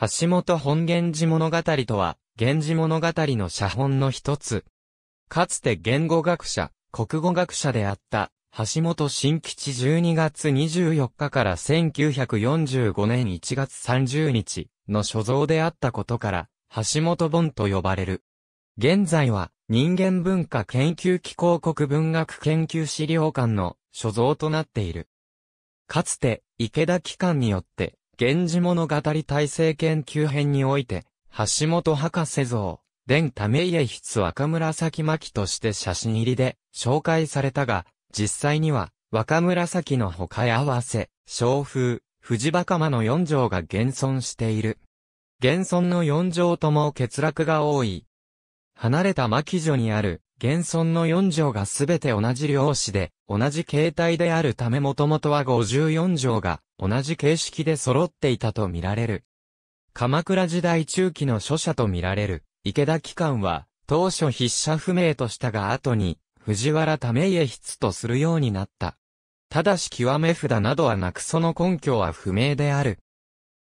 橋本本源氏物語とは、源氏物語の写本の一つ。かつて言語学者、国語学者であった、橋本新吉12月24日から1945年1月30日の所蔵であったことから、橋本本と呼ばれる。現在は、人間文化研究機構国文学研究資料館の所蔵となっている。かつて、池田機関によって、源氏物語体制研究編において、橋本博士像、伝為家筆若紫巻として写真入りで紹介されたが、実際には若紫の他へ合わせ、小風、藤若間の四条が現存している。現存の四条とも欠落が多い。離れた巻所にある、現存の四条がすべて同じ量子で、同じ形態であるためもともとは54条が同じ形式で揃っていたと見られる。鎌倉時代中期の書写と見られる池田機関は当初筆者不明としたが後に藤原為家筆とするようになった。ただし極め札などはなくその根拠は不明である。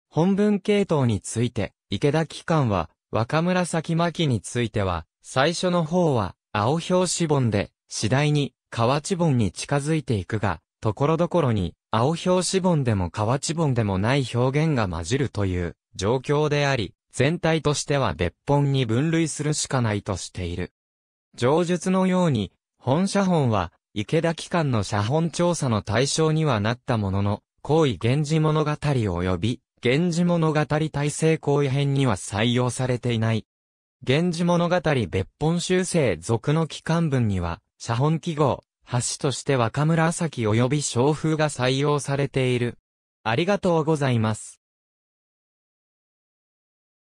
本文系統について池田機関は若紫巻については最初の方は青表紙本で次第に河内本に近づいていくがところどころに、青表紙本でも河内本でもない表現が混じるという状況であり、全体としては別本に分類するしかないとしている。上述のように、本写本は、池田機関の写本調査の対象にはなったものの、行為源氏物語及び、源氏物語体制行為編には採用されていない。源氏物語別本修正属の機関文には、写本記号、橋として若紫及び商風が採用されている。ありがとうございます。